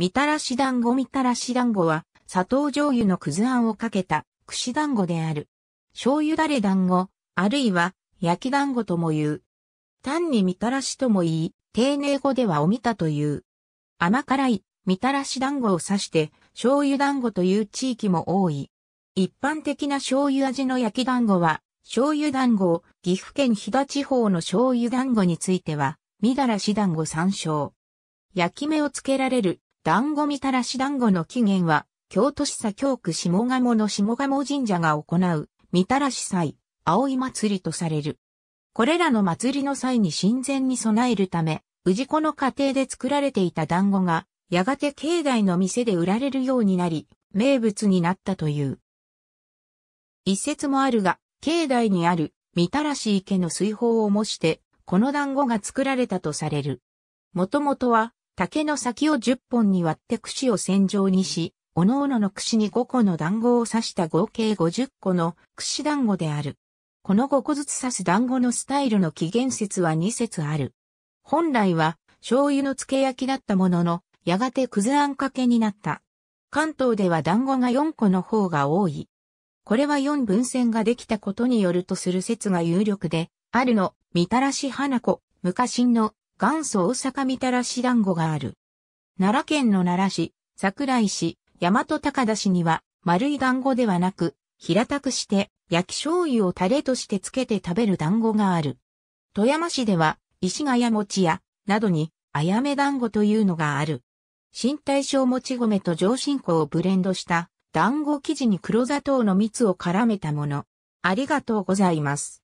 みたらし団子みたらし団子は、砂糖醤油のくずあんをかけた、串団子である。醤油だれ団子、あるいは、焼き団子とも言う。単にみたらしとも言い、丁寧語ではおみたという。甘辛い、みたらし団子を指して、醤油団子という地域も多い。一般的な醤油味の焼き団子は、醤油団子を岐阜県飛騨地方の醤油団子については、みだらし団子参照。焼き目をつけられる団子みたらし団子の起源は、京都市左京区下鴨の下鴨神社が行う、みたらし祭、葵祭りとされる。これらの祭りの際に神前に備えるため、治子の家庭で作られていた団子が、やがて境内の店で売られるようになり、名物になったという。一説もあるが、境内にある、みたらし池の水泡を模して、この団子が作られたとされる。もともとは、竹の先を10本に割って串を線状にし、各々の串に5個の団子を刺した合計50個の串団子である。この5個ずつ刺す団子のスタイルの起源説は2説ある。本来は醤油の漬け焼きだったものの、やがてくずあんかけになった。関東では団子が4個の方が多い。これは4分線ができたことによるとする説が有力で、あるの、みたらし花子、昔の元祖大阪みたらし団子がある。奈良県の奈良市、桜井市、大和高田市には、丸い団子ではなく、平たくして焼き醤油をタレとしてつけて食べる団子がある。富山市では、石ヶ谷餅屋、などに、あやめ団子というのがある。新大正もち米と上新粉をブレンドした、団子生地に黒砂糖の蜜を絡めたもの。ありがとうございます。